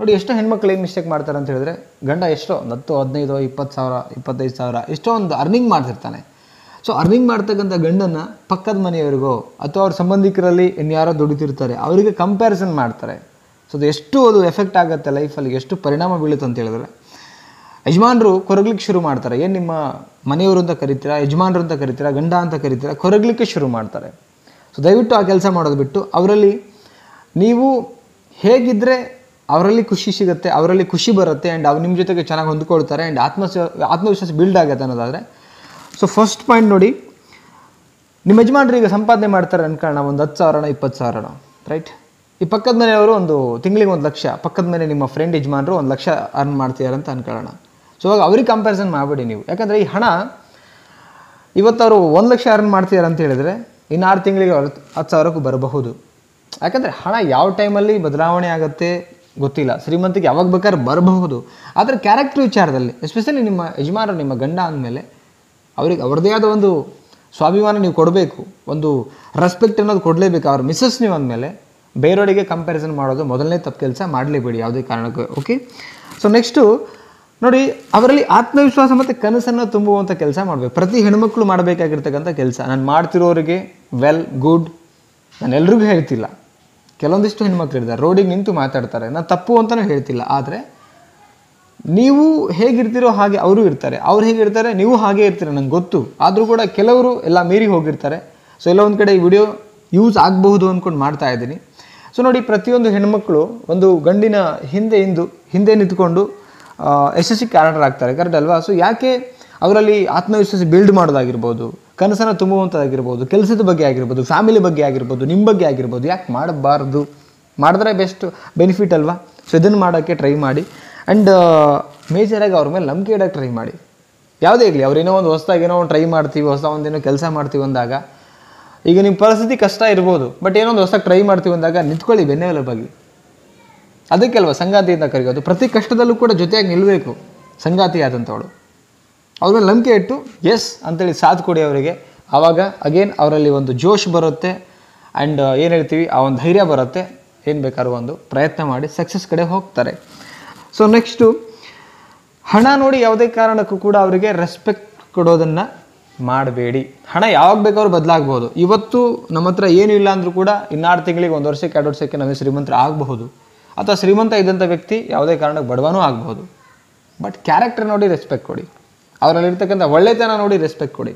ನೋಡಿ ಎಷ್ಟೋ ಹೆಣ್ಮಕ್ಳು ಏನು ಮಿಸ್ಟೇಕ್ ಮಾಡ್ತಾರೆ ಅಂತ ಹೇಳಿದ್ರೆ ಗಂಡ ಎಷ್ಟೋ ಹತ್ತು ಹದಿನೈದು ಇಪ್ಪತ್ತು ಸಾವಿರ ಇಪ್ಪತ್ತೈದು ಸಾವಿರ ಎಷ್ಟೋ ಒಂದು ಅರ್ನಿಂಗ್ ಮಾಡ್ತಿರ್ತಾನೆ ಸೊ ಅರ್ನಿಂಗ್ ಮಾಡ್ತಕ್ಕಂಥ ಗಂಡನ್ನು ಪಕ್ಕದ ಮನೆಯವರಿಗೋ ಅಥವಾ ಅವ್ರ ಸಂಬಂಧಿಕರಲ್ಲಿ ಇನ್ಯಾರೋ ದುಡಿತಿರ್ತಾರೆ ಅವರಿಗೆ ಕಂಪ್ಯಾರಿಸನ್ ಮಾಡ್ತಾರೆ ಸೊ ಅದು ಎಷ್ಟು ಅದು ಎಫೆಕ್ಟ್ ಆಗುತ್ತೆ ಲೈಫಲ್ಲಿ ಎಷ್ಟು ಪರಿಣಾಮ ಬೀಳುತ್ತೆ ಅಂತ ಹೇಳಿದ್ರೆ ಯಜಮಾನರು ಕೊರಗ್ಲಿಕ್ಕೆ ಶುರು ಮಾಡ್ತಾರೆ ಏನು ನಿಮ್ಮ ಮನೆಯವರು ಅಂತ ಕರಿತೀರಾ ಯಜಮಾನರು ಅಂತ ಕರಿತೀರಾ ಗಂಡ ಅಂತ ಕರಿತೀರಾ ಕೊರಗ್ಲಿಕ್ಕೆ ಶುರು ಮಾಡ್ತಾರೆ ಸೊ ದಯವಿಟ್ಟು ಆ ಕೆಲಸ ಮಾಡೋದು ಬಿಟ್ಟು ಅವರಲ್ಲಿ ನೀವು ಹೇಗಿದ್ದರೆ ಅವರಲ್ಲಿ ಖುಷಿ ಸಿಗುತ್ತೆ ಅವರಲ್ಲಿ ಖುಷಿ ಬರುತ್ತೆ ಆ್ಯಂಡ್ ಅವ್ರು ನಿಮ್ಮ ಜೊತೆಗೆ ಚೆನ್ನಾಗಿ ಹೊಂದ್ಕೊಳ್ತಾರೆ ಆ್ಯಂಡ್ ಆತ್ಮಸ ಆತ್ಮವಿಶ್ವಾಸ ಬಿಲ್ಡ್ ಆಗುತ್ತೆ ಅನ್ನೋದಾದರೆ ಸೊ ಫಸ್ಟ್ ಪಾಯಿಂಟ್ ನೋಡಿ ನಿಮ್ಮ ಯಜಮಾನರು ಈಗ ಸಂಪಾದನೆ ಮಾಡ್ತಾರೆ ಅನ್ಕೋಣ ಒಂದು ಹತ್ತು ಸಾವಿರನ ಇಪ್ಪತ್ತು ಸಾವಿರನ ರೈಟ್ ಈ ಪಕ್ಕದ ಮನೆಯವರು ಒಂದು ತಿಂಗಳಿಗೆ ಒಂದು ಲಕ್ಷ ಪಕ್ಕದ ಮನೆ ನಿಮ್ಮ ಫ್ರೆಂಡ್ ಯಜಮಾನರು ಒಂದು ಲಕ್ಷ ಅರ್ನ್ ಮಾಡ್ತಿದ್ದಾರೆ ಅಂತ ಅನ್ಕೊಳ್ಳೋಣ ಸೊ ಇವಾಗ ಅವ್ರಿಗೆ ಕಂಪ್ಯಾರಿಸನ್ ಮಾಡಬೇಡಿ ನೀವು ಯಾಕಂದರೆ ಈ ಹಣ ಇವತ್ತು ಅವರು ಒಂದು ಲಕ್ಷ ಅರ್ನ್ ಮಾಡ್ತಿದ್ದಾರೆ ಅಂತ ಹೇಳಿದರೆ ಇನ್ನು ಆರು ತಿಂಗಳಿಗೆ ಹತ್ತು ಸಾವಿರಕ್ಕೂ ಬರಬಹುದು ಯಾಕಂದರೆ ಹಣ ಯಾವ ಟೈಮಲ್ಲಿ ಬದಲಾವಣೆ ಆಗುತ್ತೆ ಗೊತ್ತಿಲ್ಲ ಶ್ರೀಮಂತಿಕೆ ಯಾವಾಗ ಬೇಕಾದ್ರೆ ಬರಬಹುದು ಆದರೆ ಕ್ಯಾರೆಕ್ಟರ್ ವಿಚಾರದಲ್ಲಿ ಎಸ್ಪೆಷಲಿ ನಿಮ್ಮ ಯಜಮಾನರು ನಿಮ್ಮ ಗಂಡ ಅಂದಮೇಲೆ ಅವ್ರಿಗೆ ಅವ್ರದ್ದೇ ಆದ ಒಂದು ಸ್ವಾಭಿಮಾನ ನೀವು ಕೊಡಬೇಕು ಒಂದು ರೆಸ್ಪೆಕ್ಟ್ ಅನ್ನೋದು ಕೊಡಲೇಬೇಕು ಅವ್ರ ಮಿಸ್ಸಸ್ ನೀವು ಅಂದಮೇಲೆ ಬೇರೆಯವರಿಗೆ ಕಂಪ್ಯಾರಿಸನ್ ಮಾಡೋದು ಮೊದಲನೇ ತಪ್ಪು ಕೆಲಸ ಮಾಡಲೇಬೇಡಿ ಯಾವುದೇ ಕಾರಣಕ್ಕೂ ಓಕೆ ಸೊ ನೆಕ್ಸ್ಟು ನೋಡಿ ಅವರಲ್ಲಿ ಆತ್ಮವಿಶ್ವಾಸ ಮತ್ತು ಕನಸನ್ನು ತುಂಬುವಂಥ ಕೆಲಸ ಮಾಡಬೇಕು ಪ್ರತಿ ಹೆಣ್ಮಕ್ಳು ಮಾಡಬೇಕಾಗಿರ್ತಕ್ಕಂಥ ಕೆಲಸ ನಾನು ಮಾಡ್ತಿರೋರಿಗೆ ವೆಲ್ ಗುಡ್ ನಾನು ಎಲ್ರಿಗೂ ಹೇಳ್ತಿಲ್ಲ ಕೆಲವೊಂದಿಷ್ಟು ಹೆಣ್ಮಕ್ಳು ಇದ್ದಾರೆ ರೋಡಿಗೆ ನಿಂತು ಮಾತಾಡ್ತಾರೆ ನಾನು ತಪ್ಪು ಅಂತಲೂ ಹೇಳ್ತಿಲ್ಲ ಆದರೆ ನೀವು ಹೇಗಿರ್ತೀರೋ ಹಾಗೆ ಅವರು ಇರ್ತಾರೆ ಅವ್ರು ಹೇಗಿರ್ತಾರೆ ನೀವು ಹಾಗೆ ಇರ್ತೀರ ನಂಗೆ ಗೊತ್ತು ಆದರೂ ಕೂಡ ಕೆಲವರು ಎಲ್ಲ ಮೀರಿ ಹೋಗಿರ್ತಾರೆ ಸೊ ಎಲ್ಲ ಒಂದು ಕಡೆ ಈ ವಿಡಿಯೋ ಯೂಸ್ ಆಗಬಹುದು ಅಂದ್ಕೊಂಡು ಮಾಡ್ತಾ ಇದ್ದೀನಿ ಸೊ ನೋಡಿ ಪ್ರತಿಯೊಂದು ಹೆಣ್ಮಕ್ಳು ಒಂದು ಗಂಡಿನ ಹಿಂದೆ ಇಂದು ಹಿಂದೆ ನಿಂತ್ಕೊಂಡು ಯಶಸ್ಸಿಗೆ ಆಗ್ತಾರೆ ಕರೆಕ್ಟ್ ಅಲ್ವಾ ಸೊ ಯಾಕೆ ಅವರಲ್ಲಿ ಆತ್ಮವಿಶ್ವಾಸ ಬಿಲ್ಡ್ ಮಾಡೋದಾಗಿರ್ಬೋದು ಕನಸನ್ನು ತುಂಬುವಂಥದ್ದಾಗಿರ್ಬೋದು ಕೆಲಸದ ಬಗ್ಗೆ ಆಗಿರ್ಬೋದು ಫ್ಯಾಮಿಲಿ ಬಗ್ಗೆ ಆಗಿರ್ಬೋದು ನಿಮ್ಮ ಬಗ್ಗೆ ಆಗಿರ್ಬೋದು ಯಾಕೆ ಮಾಡಬಾರ್ದು ಮಾಡಿದ್ರೆ ಬೆಸ್ಟ್ ಬೆನಿಫಿಟ್ ಅಲ್ವಾ ಸೊ ಇದನ್ನು ಮಾಡೋಕ್ಕೆ ಟ್ರೈ ಮಾಡಿ ಆ್ಯಂಡ್ ಮೇಜರಾಗಿ ಅವ್ರ ಮೇಲೆ ನಂಬಿಕೆ ಇಡೋಕ್ಕೆ ಟ್ರೈ ಮಾಡಿ ಯಾವುದೇ ಇರಲಿ ಅವ್ರೇನೋ ಒಂದು ಹೊಸದಾಗಿ ಏನೋ ಒಂದು ಟ್ರೈ ಮಾಡ್ತೀವಿ ಹೊಸ ಒಂದೇನೋ ಕೆಲಸ ಮಾಡ್ತೀವಿ ಅಂದಾಗ ಈಗ ನಿಮ್ಮ ಪರಿಸ್ಥಿತಿ ಕಷ್ಟ ಇರ್ಬೋದು ಬಟ್ ಏನೋ ಒಂದು ಹೊಸದಾಗಿ ಟ್ರೈ ಮಾಡ್ತೀವಿ ಅಂದಾಗ ನಿಂತ್ಕೊಳ್ಳಿ ಬೆನ್ನೆಲೆ ಬಗ್ಗೆ ಅದಕ್ಕೆ ಅಲ್ವಾ ಸಂಗಾತಿಯಿಂದ ಕರೆಯೋದು ಪ್ರತಿ ಕಷ್ಟದಲ್ಲೂ ಕೂಡ ಜೊತೆಯಾಗಿ ನಿಲ್ಲಬೇಕು ಸಂಗಾತಿ ಆದಂಥವಳು ಅವ್ರ ಮೇಲೆ ನಂಬಿಕೆ ಇಟ್ಟು ಎಸ್ ಅಂತೇಳಿ ಸಾಥ್ ಕೊಡಿ ಅವರಿಗೆ ಆವಾಗ ಅಗೇನ್ ಅವರಲ್ಲಿ ಒಂದು ಜೋಶ್ ಬರುತ್ತೆ ಆ್ಯಂಡ್ uh, ಏನು ಹೇಳ್ತೀವಿ ಆ ಒಂದು ಧೈರ್ಯ ಬರುತ್ತೆ ಏನು ಬೇಕಾದ್ರೂ ಒಂದು ಪ್ರಯತ್ನ ಮಾಡಿ ಸಕ್ಸಸ್ ಕಡೆ ಹೋಗ್ತಾರೆ ಸೊ ನೆಕ್ಸ್ಟು ಹಣ ನೋಡಿ ಯಾವುದೇ ಕಾರಣಕ್ಕೂ ಕೂಡ ಅವರಿಗೆ ರೆಸ್ಪೆಕ್ಟ್ ಕೊಡೋದನ್ನು ಮಾಡಬೇಡಿ ಹಣ ಯಾವಾಗ ಬೇಕಾದ್ರು ಬದಲಾಗ್ಬೋದು ಇವತ್ತು ನಮ್ಮ ಹತ್ರ ಏನೂ ಇಲ್ಲ ಅಂದರೂ ಕೂಡ ಇನ್ನಾರು ತಿಂಗಳಿಗೆ ಒಂದು ವರ್ಷಕ್ಕೆ ಎರಡು ವರ್ಷಕ್ಕೆ ನಮಗೆ ಶ್ರೀಮಂತರ ಆಗಬಹುದು ಅಥವಾ ಶ್ರೀಮಂತ ಇದ್ದಂಥ ವ್ಯಕ್ತಿ ಯಾವುದೇ ಕಾರಣಕ್ಕೆ ಬಡವನೂ ಆಗಬಹುದು ಬಟ್ ಕ್ಯಾರೆಕ್ಟರ್ ನೋಡಿ ರೆಸ್ಪೆಕ್ಟ್ ಕೊಡಿ ಅವರಲ್ಲಿರ್ತಕ್ಕಂಥ ಒಳ್ಳೆತನ ನೋಡಿ ರೆಸ್ಪೆಕ್ಟ್ ಕೊಡಿ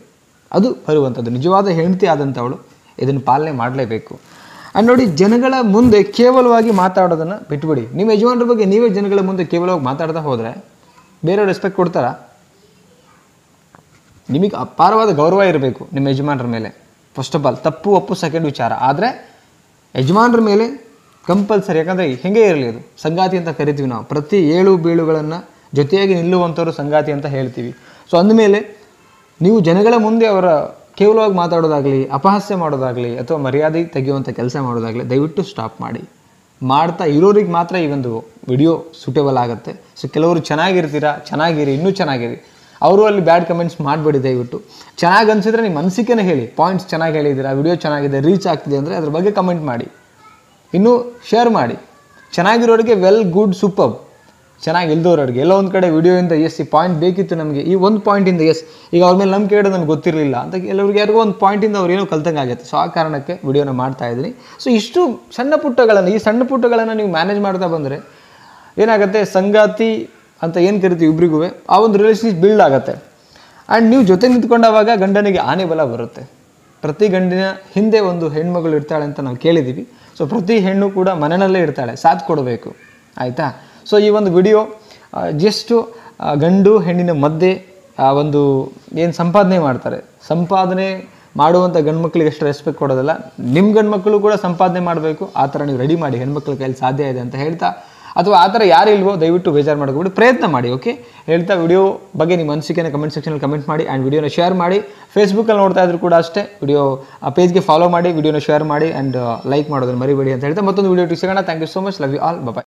ಅದು ಬರುವಂಥದ್ದು ನಿಜವಾದ ಹೆಂಡತಿ ಆದಂಥವಳು ಇದನ್ನು ಪಾಲನೆ ಮಾಡಲೇಬೇಕು ಆ್ಯಂಡ್ ನೋಡಿ ಜನಗಳ ಮುಂದೆ ಕೇವಲವಾಗಿ ಮಾತಾಡೋದನ್ನು ಬಿಟ್ಬಿಡಿ ನಿಮ್ಮ ಯಜಮಾನ್ರ ಬಗ್ಗೆ ನೀವೇ ಜನಗಳ ಮುಂದೆ ಕೇವಲವಾಗಿ ಮಾತಾಡ್ತಾ ಹೋದರೆ ಬೇರೆಯವ್ರು ರೆಸ್ಪೆಕ್ಟ್ ಕೊಡ್ತಾರ ನಿಮಗೆ ಅಪಾರವಾದ ಗೌರವ ಇರಬೇಕು ನಿಮ್ಮ ಯಜಮಾನ್ರ ಮೇಲೆ ಫಸ್ಟ್ ಆಫ್ ಆಲ್ ತಪ್ಪು ಅಪ್ಪು ಸೆಕೆಂಡ್ ವಿಚಾರ ಆದರೆ ಯಜಮಾನ್ರ ಮೇಲೆ ಕಂಪಲ್ಸರಿ ಯಾಕಂದರೆ ಹೆಂಗೆ ಇರಲಿ ಅದು ಸಂಗಾತಿ ಅಂತ ಕರಿತೀವಿ ನಾವು ಪ್ರತಿ ಏಳು ಬೀಳುಗಳನ್ನು ಜೊತೆಯಾಗಿ ನಿಲ್ಲುವಂಥವ್ರು ಸಂಗಾತಿ ಅಂತ ಹೇಳ್ತೀವಿ ಸೊ ಅಂದಮೇಲೆ ನೀವು ಜನಗಳ ಮುಂದೆ ಅವರ ಕೇವಲವಾಗಿ ಮಾತಾಡೋದಾಗಲಿ ಅಪಹಾಸ್ಯ ಮಾಡೋದಾಗಲಿ ಅಥವಾ ಮರ್ಯಾದೆ ತೆಗೆಯುವಂಥ ಕೆಲಸ ಮಾಡೋದಾಗಲಿ ದಯವಿಟ್ಟು ಸ್ಟಾಪ್ ಮಾಡಿ ಮಾಡ್ತಾ ಇರೋರಿಗೆ ಮಾತ್ರ ಈ ಒಂದು ವಿಡಿಯೋ ಸೂಟೇಬಲ್ ಆಗುತ್ತೆ ಸೊ ಕೆಲವರು ಚೆನ್ನಾಗಿರ್ತೀರಾ ಚೆನ್ನಾಗಿರಿ ಇನ್ನೂ ಚೆನ್ನಾಗಿರಿ ಅವರು ಅಲ್ಲಿ ಬ್ಯಾಡ್ ಕಮೆಂಟ್ಸ್ ಮಾಡಬೇಡಿ ದಯವಿಟ್ಟು ಚೆನ್ನಾಗಿ ಅನಿಸಿದ್ರೆ ನಿಮ್ಮ ಅನಿಸಿಕೆನೇ ಹೇಳಿ ಪಾಯಿಂಟ್ಸ್ ಚೆನ್ನಾಗಿ ಹೇಳಿದ್ದೀರಾ ವಿಡಿಯೋ ಚೆನ್ನಾಗಿದೆ ರೀಚ್ ಆಗ್ತಿದೆ ಅಂದರೆ ಅದ್ರ ಬಗ್ಗೆ ಕಮೆಂಟ್ ಮಾಡಿ ಇನ್ನೂ ಶೇರ್ ಮಾಡಿ ಚೆನ್ನಾಗಿರೋರಿಗೆ ವೆಲ್ ಗುಡ್ ಸೂಪರ್ ಚೆನ್ನಾಗಿ ಅಡುಗೆ ಎಲ್ಲ ಒಂದು ಕಡೆ ವಿಡಿಯೋಯಿಂದ ಎಸ್ ಈ ಪಾಯಿಂಟ್ ಬೇಕಿತ್ತು ನಮಗೆ ಈ ಒಂದು ಪಾಯಿಂಟಿಂದ ಎಸ್ ಈಗ ಅವ್ರ ಮೇಲೆ ನಂಬಿಕೆ ಹೇಳೋದು ನನಗೆ ಗೊತ್ತಿರಲಿಲ್ಲ ಅಂತ ಎಲ್ಲರಿಗೆ ಯಾರಿಗೂ ಒಂದು ಪಾಯಿಂಟಿಂದ ಅವ್ರು ಏನೋ ಕಲ್ತಂಗೆ ಆಗುತ್ತೆ ಸೊ ಆ ಕಾರಣಕ್ಕೆ ವಿಡಿಯೋನ ಮಾಡ್ತಾ ಇದ್ದೀನಿ ಸೊ ಇಷ್ಟು ಸಣ್ಣ ಪುಟ್ಟಗಳನ್ನು ಈ ಸಣ್ಣ ಪುಟ್ಟಗಳನ್ನು ನೀವು ಮ್ಯಾನೇಜ್ ಮಾಡ್ತಾ ಬಂದರೆ ಏನಾಗುತ್ತೆ ಸಂಗಾತಿ ಅಂತ ಏನು ಕರಿತೀವಿ ಇಬ್ರಿಗೂ ಆ ಒಂದು ರಿಲೇಷನ್ಶಿಪ್ ಬಿಲ್ಡ್ ಆಗುತ್ತೆ ಆ್ಯಂಡ್ ನೀವು ಜೊತೆ ನಿಂತ್ಕೊಂಡಾಗ ಗಂಡನಿಗೆ ಆನೆ ಬಲ ಬರುತ್ತೆ ಪ್ರತಿ ಗಂಡಿನ ಹಿಂದೆ ಒಂದು ಹೆಣ್ಮಗಳು ಇರ್ತಾಳೆ ಅಂತ ನಾವು ಕೇಳಿದ್ದೀವಿ ಸೊ ಪ್ರತಿ ಹೆಣ್ಣು ಕೂಡ ಮನೆಯಲ್ಲೇ ಇರ್ತಾಳೆ ಸಾಥ್ ಕೊಡಬೇಕು ಆಯಿತಾ ಸೊ ಈ ಒಂದು ವಿಡಿಯೋ ಜಸ್ಟು ಗಂಡು ಹೆಣ್ಣಿನ ಮಧ್ಯೆ ಒಂದು ಏನು ಸಂಪಾದನೆ ಮಾಡ್ತಾರೆ ಸಂಪಾದನೆ ಮಾಡುವಂಥ ಗಂಡು ಎಷ್ಟು ರೆಸ್ಪೆಕ್ಟ್ ಕೊಡೋದಿಲ್ಲ ನಿಮ್ಮ ಗಂಡು ಮಕ್ಕಳು ಕೂಡ ಸಂಪಾದನೆ ಮಾಡಬೇಕು ಆ ಥರ ನೀವು ರೆಡಿ ಮಾಡಿ ಹೆಣ್ಮಕ್ಳ ಕೈಯಲ್ಲಿ ಸಾಧ್ಯ ಇದೆ ಅಂತ ಹೇಳ್ತಾ ಅಥವಾ ಆ ಥರ ಯಾರು ಇಲ್ವೋ ದಯವಿಟ್ಟು ಬೇಜಾರು ಮಾಡ್ಕೊಂಡು ಪ್ರಯತ್ನ ಮಾಡಿ ಓಕೆ ಹೇಳ್ತಾ ವಿಡಿಯೋ ಬಗ್ಗೆ ನಿಮ್ಮ ಅನಿಸಿಕೆನ ಕಮೆಂಟ್ ಸೆಕ್ಷನಲ್ಲಿ ಕಮೆಂಟ್ ಮಾಡಿ ಆ್ಯಂಡ್ ವಿಡಿಯೋನ ಶೇರ್ ಮಾಡಿ ಫೇಸ್ಬುಕ್ಕಲ್ಲಿ ನೋಡ್ತಾ ಇದ್ರು ಕೂಡ ಅಷ್ಟೇ ವಿಡಿಯೋ ಆ ಪೇಜ್ಗೆ ಫಾಲೋ ಮಾಡಿ ವಿಡಿಯೋನ ಶೇರ್ ಮಾಡಿ ಆ್ಯಂಡ್ ಲೈಕ್ ಮಾಡೋದನ್ನು ಮರಿಬೇಡಿ ಅಂತ ಹೇಳ್ತಾ ಮತ್ತೊಂದು ವಿಡಿಯೋ ಸಿಗೋಣ thank you so much love you all bye